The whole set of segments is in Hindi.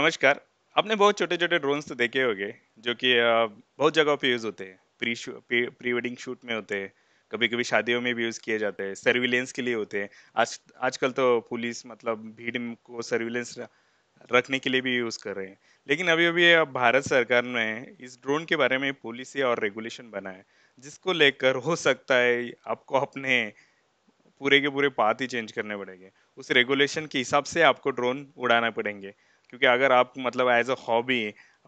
नमस्कार आपने बहुत छोटे छोटे ड्रोन्स तो देखे होंगे जो कि बहुत जगहों पे यूज़ होते हैं प्री प्री वेडिंग शूट में होते हैं कभी कभी शादियों में भी यूज़ किए जाते हैं सर्विलेंस के लिए होते हैं आज आजकल तो पुलिस मतलब भीड़ को सर्विलेंस रखने के लिए भी यूज़ कर रहे हैं लेकिन अभी अभी अब भारत सरकार ने इस ड्रोन के बारे में पॉलिसी और रेगुलेशन बनाया है जिसको लेकर हो सकता है आपको अपने पूरे के पूरे पाथ ही चेंज करने पड़ेंगे उस रेगुलेशन के हिसाब से आपको ड्रोन उड़ाना पड़ेंगे क्योंकि अगर आप मतलब एज अ हॉबी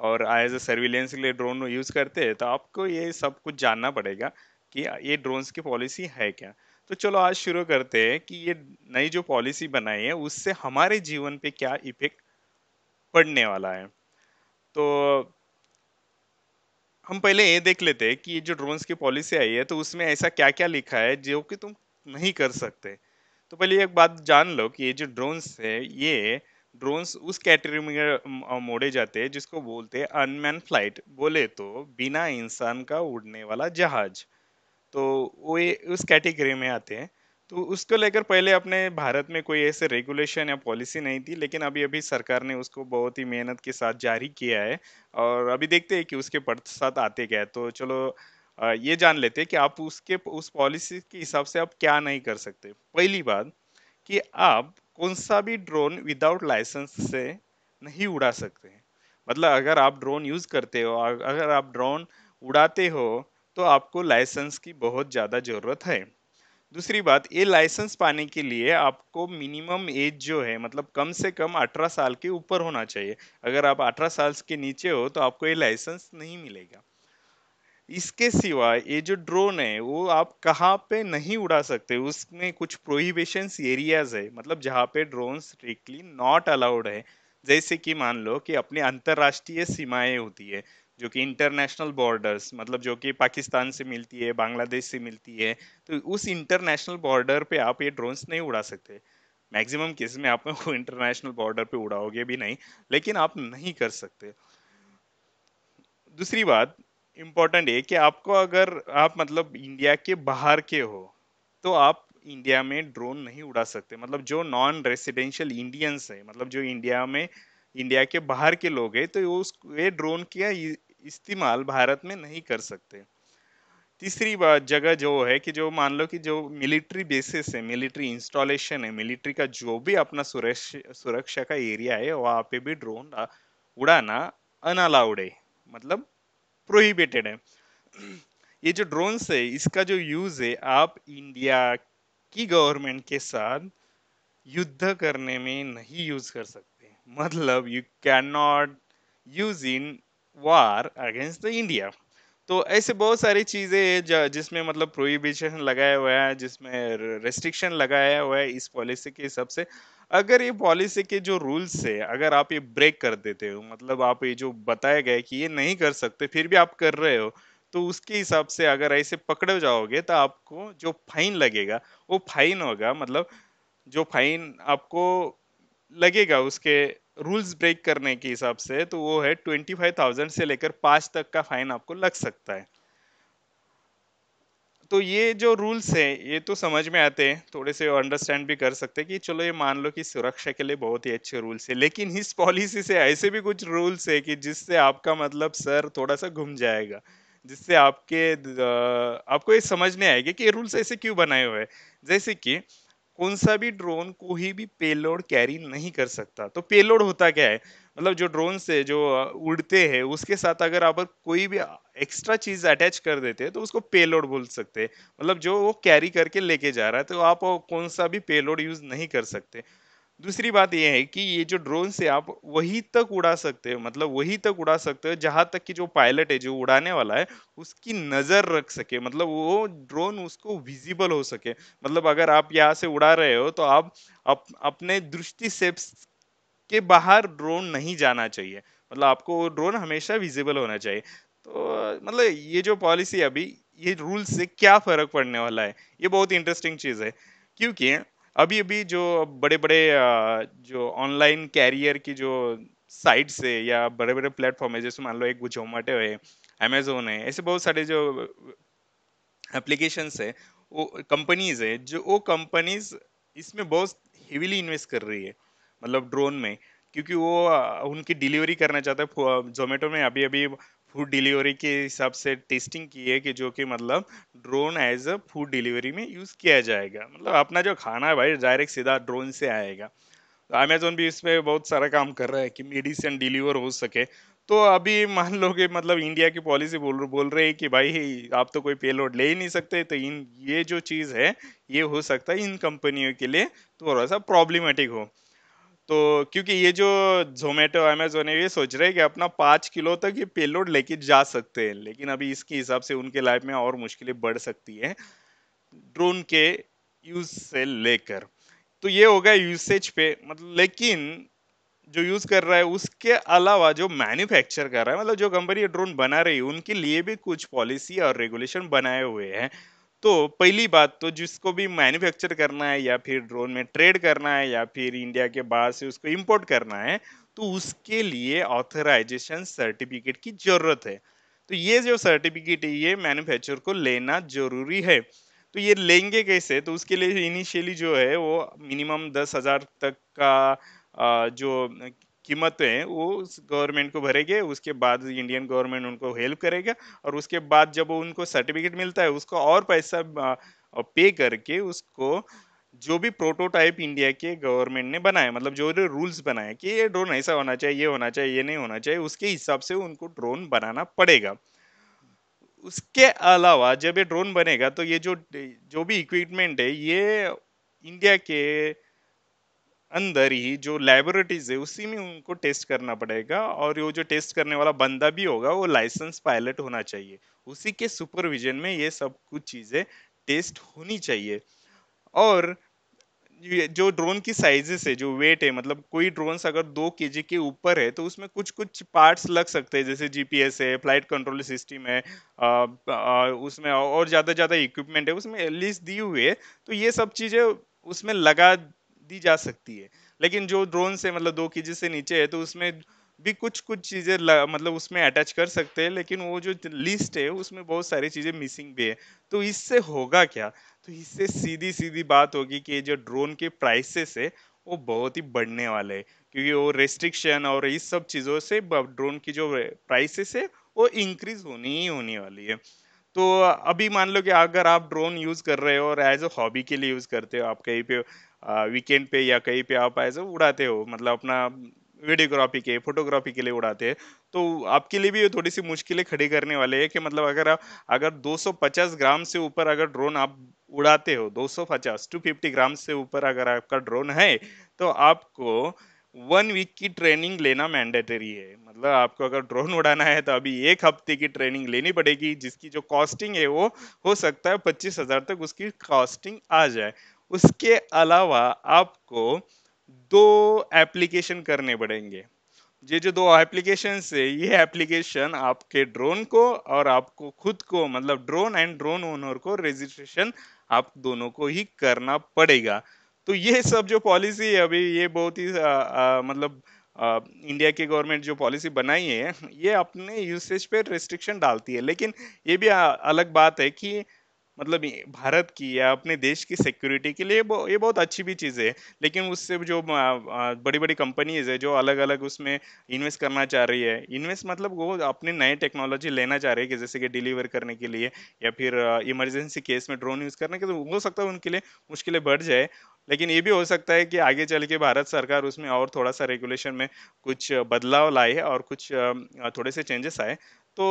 और एज अ सर्विलेंस के लिए ड्रोन यूज़ करते हैं तो आपको ये सब कुछ जानना पड़ेगा कि ये ड्रोन्स की पॉलिसी है क्या तो चलो आज शुरू करते हैं कि ये नई जो पॉलिसी बनाई है उससे हमारे जीवन पे क्या इफेक्ट पड़ने वाला है तो हम पहले ये देख लेते हैं कि ये जो ड्रोन्स की पॉलिसी आई है तो उसमें ऐसा क्या क्या लिखा है जो कि तुम नहीं कर सकते तो पहले एक बात जान लो कि ये जो ड्रोन्स है ये ड्रोन्स उस कैटेगरी में मोड़े जाते हैं जिसको बोलते हैं अनमैन फ्लाइट बोले तो बिना इंसान का उड़ने वाला जहाज तो वो उस कैटेगरी में आते हैं तो उसको लेकर पहले अपने भारत में कोई ऐसे रेगुलेशन या पॉलिसी नहीं थी लेकिन अभी अभी सरकार ने उसको बहुत ही मेहनत के साथ जारी किया है और अभी देखते हैं कि उसके पड़- साथ आते क्या है तो चलो ये जान लेते हैं कि आप उसके उस पॉलिसी के हिसाब से आप क्या नहीं कर सकते पहली बात कि आप कौन सा भी ड्रोन विदाउट लाइसेंस से नहीं उड़ा सकते मतलब अगर आप ड्रोन यूज़ करते हो अगर आप ड्रोन उड़ाते हो तो आपको लाइसेंस की बहुत ज़्यादा ज़रूरत है दूसरी बात ये लाइसेंस पाने के लिए आपको मिनिमम एज जो है मतलब कम से कम 18 साल के ऊपर होना चाहिए अगर आप 18 साल के नीचे हो तो आपको ये लाइसेंस नहीं मिलेगा इसके सिवाय ये जो ड्रोन है वो आप कहाँ पे नहीं उड़ा सकते उसमें कुछ प्रोहिबिशंस एरियाज है मतलब जहाँ पे ड्रोन स्ट्रिक्टली नॉट अलाउड है जैसे कि मान लो कि अपनी अंतर्राष्ट्रीय सीमाएं होती है जो कि इंटरनेशनल बॉर्डर्स मतलब जो कि पाकिस्तान से मिलती है बांग्लादेश से मिलती है तो उस इंटरनेशनल बॉर्डर पे आप ये ड्रोन्स नहीं उड़ा सकते मैक्सिमम केस में आप इंटरनेशनल बॉर्डर पे उड़ाओगे भी नहीं लेकिन आप नहीं कर सकते दूसरी बात इम्पोर्टेंट है कि आपको अगर आप मतलब इंडिया के बाहर के हो तो आप इंडिया में ड्रोन नहीं उड़ा सकते मतलब जो नॉन रेसिडेंशियल इंडियंस है मतलब जो इंडिया में इंडिया के बाहर के लोग हैं तो उस ये ड्रोन के इस्तेमाल भारत में नहीं कर सकते तीसरी बात जगह जो है कि जो मान लो कि जो मिलिट्री बेसिस है मिलिट्री इंस्टॉलेशन है मिलिट्री का जो भी अपना सुरक्षा का एरिया है वहाँ पे भी ड्रोन उड़ाना अनअलाउड है मतलब प्रोहिबिटेड है ये जो ड्रोन्स है इसका जो यूज़ है आप इंडिया की गवर्नमेंट के साथ युद्ध करने में नहीं यूज़ कर सकते मतलब you can not use in war against the India तो ऐसे बहुत सारी चीज़ें हैं जिसमें मतलब प्रोहिबिशन लगाया हुआ है जिसमें रेस्ट्रिक्शन लगाया हुआ है इस पॉलिसी के हिसाब से अगर ये पॉलिसी के जो रूल्स है अगर आप ये ब्रेक कर देते हो मतलब आप ये जो बताया गया है कि ये नहीं कर सकते फिर भी आप कर रहे हो तो उसके हिसाब से अगर ऐसे पकड़े जाओगे तो आपको जो फाइन लगेगा वो फाइन होगा मतलब जो फाइन आपको लगेगा उसके रूल्स ब्रेक करने के हिसाब से तो वो है ट्वेंटी फाइव थाउजेंड से लेकर पाँच तक का फाइन आपको लग सकता है तो ये जो रूल्स है ये तो समझ में आते हैं थोड़े से अंडरस्टैंड भी कर सकते हैं कि चलो ये मान लो कि सुरक्षा के लिए बहुत ही अच्छे रूल्स है लेकिन इस पॉलिसी से ऐसे भी कुछ रूल्स है कि जिससे आपका मतलब सर थोड़ा सा घूम जाएगा जिससे आपके आपको ये समझ नहीं आएगा कि ये रूल्स ऐसे क्यों बनाए हुए हैं जैसे कि कौन सा भी ड्रोन कोई भी पेलोड कैरी नहीं कर सकता तो पेलोड होता क्या है मतलब जो ड्रोन से जो उड़ते हैं उसके साथ अगर आप कोई भी एक्स्ट्रा चीज़ अटैच कर देते हैं तो उसको पेलोड बोल सकते हैं मतलब जो वो कैरी करके लेके जा रहा है तो आप कौन सा भी पेलोड यूज़ नहीं कर सकते दूसरी बात यह है कि ये जो ड्रोन से आप वहीं तक उड़ा सकते हो मतलब वहीं तक उड़ा सकते हो जहाँ तक कि जो पायलट है जो उड़ाने वाला है उसकी नज़र रख सके मतलब वो ड्रोन उसको विजिबल हो सके मतलब अगर आप यहाँ से उड़ा रहे हो तो आप अप, अपने दृष्टि से के बाहर ड्रोन नहीं जाना चाहिए मतलब आपको ड्रोन हमेशा विजिबल होना चाहिए तो मतलब ये जो पॉलिसी अभी ये रूल से क्या फ़र्क पड़ने वाला है ये बहुत इंटरेस्टिंग चीज़ है क्योंकि अभी अभी जो बड़े बड़े जो ऑनलाइन कैरियर की जो साइट से या बड़े बड़े प्लेटफॉर्म है जैसे मान लो एक जोमेटो है अमेजोन है ऐसे बहुत सारे जो एप्लीकेशंस है वो कंपनीज है जो वो कंपनीज इसमें बहुत हेविली इन्वेस्ट कर रही है मतलब ड्रोन में क्योंकि वो उनकी डिलीवरी करना चाहता है जोमेटो में अभी अभी फूड डिलीवरी के हिसाब से टेस्टिंग की है कि जो कि मतलब drone as a food delivery में यूज़ किया जाएगा मतलब अपना जो खाना है भाई डायरेक्ट सीधा ड्रोन से आएगा अमेजोन भी इसमें बहुत सारा काम कर रहा है कि मेडिसिन डिलीवर हो सके तो अभी मान लो कि मतलब इंडिया की पॉलिसी बोल बोल रहे हैं कि भाई आप तो कोई पेलोड ले ही नहीं सकते तो इन ये जो चीज़ है ये हो सकता है इन कंपनियों के लिए थोड़ा सा प्रॉब्लमेटिक हो तो क्योंकि ये जो जोमेटो अमेजोन है ये सोच रहे हैं कि अपना पाँच किलो तक ये पेलोड लेके जा सकते हैं लेकिन अभी इसके हिसाब से उनके लाइफ में और मुश्किलें बढ़ सकती हैं ड्रोन के यूज से लेकर तो ये होगा यूसेज पे मतलब लेकिन जो यूज कर रहा है उसके अलावा जो मैन्युफैक्चर कर रहा है मतलब जो कंपनी ड्रोन बना रही है उनके लिए भी कुछ पॉलिसी और रेगुलेशन बनाए हुए हैं तो पहली बात तो जिसको भी मैन्युफैक्चर करना है या फिर ड्रोन में ट्रेड करना है या फिर इंडिया के बाहर से उसको इंपोर्ट करना है तो उसके लिए ऑथराइजेशन सर्टिफिकेट की ज़रूरत है तो ये जो सर्टिफिकेट है ये मैन्युफैक्चर को लेना जरूरी है तो ये लेंगे कैसे तो उसके लिए इनिशियली जो है वो मिनिमम दस हज़ार तक का जो कीमतें वो गवर्नमेंट को भरेंगे उसके बाद इंडियन गवर्नमेंट उनको हेल्प करेगा और उसके बाद जब उनको सर्टिफिकेट मिलता है उसको और पैसा पे करके उसको जो भी प्रोटोटाइप इंडिया के गवर्नमेंट ने बनाया मतलब जो रूल्स बनाए कि ये ड्रोन ऐसा होना चाहिए ये होना चाहिए ये नहीं होना चाहिए उसके हिसाब से उनको ड्रोन बनाना पड़ेगा उसके अलावा जब ये ड्रोन बनेगा तो ये जो जो भी इक्विपमेंट है ये इंडिया के अंदर ही जो लेबोरेटरीज है उसी में उनको टेस्ट करना पड़ेगा और वो जो टेस्ट करने वाला बंदा भी होगा वो लाइसेंस पायलट होना चाहिए उसी के सुपरविजन में ये सब कुछ चीज़ें टेस्ट होनी चाहिए और जो ड्रोन की साइजेस है जो वेट है मतलब कोई ड्रोन्स अगर दो के के ऊपर है तो उसमें कुछ कुछ पार्ट्स लग सकते हैं जैसे जी है फ्लाइट कंट्रोल सिस्टम है आ, आ, उसमें और ज़्यादा ज़्यादा इक्विपमेंट है उसमें लिस्ट दी हुई है तो ये सब चीज़ें उसमें लगा दी जा सकती है लेकिन जो ड्रोन से मतलब दो के से नीचे है तो उसमें भी कुछ कुछ चीज़ें मतलब उसमें अटैच कर सकते हैं लेकिन वो जो लिस्ट है उसमें बहुत सारी चीज़ें मिसिंग भी है तो इससे होगा क्या तो इससे सीधी सीधी बात होगी कि जो ड्रोन के प्राइसेस है वो बहुत ही बढ़ने वाले हैं क्योंकि वो रेस्ट्रिक्शन और इस सब चीज़ों से ड्रोन की जो प्राइसेस है वो इंक्रीज होनी ही होने वाली है तो अभी मान लो कि अगर आप ड्रोन यूज़ कर रहे हो और एज अ हॉबी के लिए यूज़ करते हो आप कहीं पे वीकेंड पे या कहीं पे आप ऐसे उड़ाते हो मतलब अपना वीडियोग्राफी के फोटोग्राफी के लिए उड़ाते हैं तो आपके लिए भी ये थोड़ी सी मुश्किलें खड़ी करने वाले हैं कि मतलब अगर आप अगर 250 ग्राम से ऊपर अगर ड्रोन आप उड़ाते हो 250 टू फिफ्टी ग्राम से ऊपर अगर आपका ड्रोन है तो आपको वन वीक की ट्रेनिंग लेना मैंडेटरी है मतलब आपको अगर ड्रोन उड़ाना है तो अभी एक हफ्ते की ट्रेनिंग लेनी पड़ेगी जिसकी जो कॉस्टिंग है वो हो सकता है पच्चीस हज़ार तक उसकी कॉस्टिंग आ जाए उसके अलावा आपको दो एप्लीकेशन करने पड़ेंगे ये जो दो एप्लीकेशन है ये एप्लीकेशन आपके ड्रोन को और आपको खुद को मतलब ड्रोन एंड ड्रोन ओनर को रजिस्ट्रेशन आप दोनों को ही करना पड़ेगा तो ये सब जो पॉलिसी है अभी ये बहुत ही आ, आ, मतलब आ, इंडिया की गवर्नमेंट जो पॉलिसी बनाई है ये अपने यूसेज पे रिस्ट्रिक्शन डालती है लेकिन ये भी आ, अलग बात है कि मतलब भारत की या अपने देश की सिक्योरिटी के लिए ये बहुत अच्छी भी चीज़ है लेकिन उससे जो बड़ी बड़ी कंपनीज है जो अलग अलग उसमें इन्वेस्ट करना चाह रही है इन्वेस्ट मतलब वो अपने नए टेक्नोलॉजी लेना चाह रही है जैसे कि डिलीवर करने के लिए या फिर इमरजेंसी केस में ड्रोन यूज़ करने के तो हो सकता है उनके लिए मुश्किलें बढ़ जाए लेकिन ये भी हो सकता है कि आगे चल के भारत सरकार उसमें और थोड़ा सा रेगुलेशन में कुछ बदलाव लाए और कुछ थोड़े से चेंजेस आए तो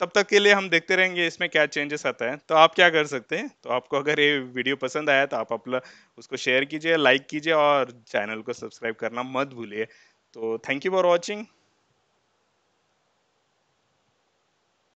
तब तक के लिए हम देखते रहेंगे इसमें क्या चेंजेस आता है तो आप क्या कर सकते हैं तो आपको अगर ये वीडियो पसंद आया तो आप अपना उसको शेयर कीजिए लाइक कीजिए और चैनल को सब्सक्राइब करना मत भूलिए तो थैंक यू फॉर वॉचिंग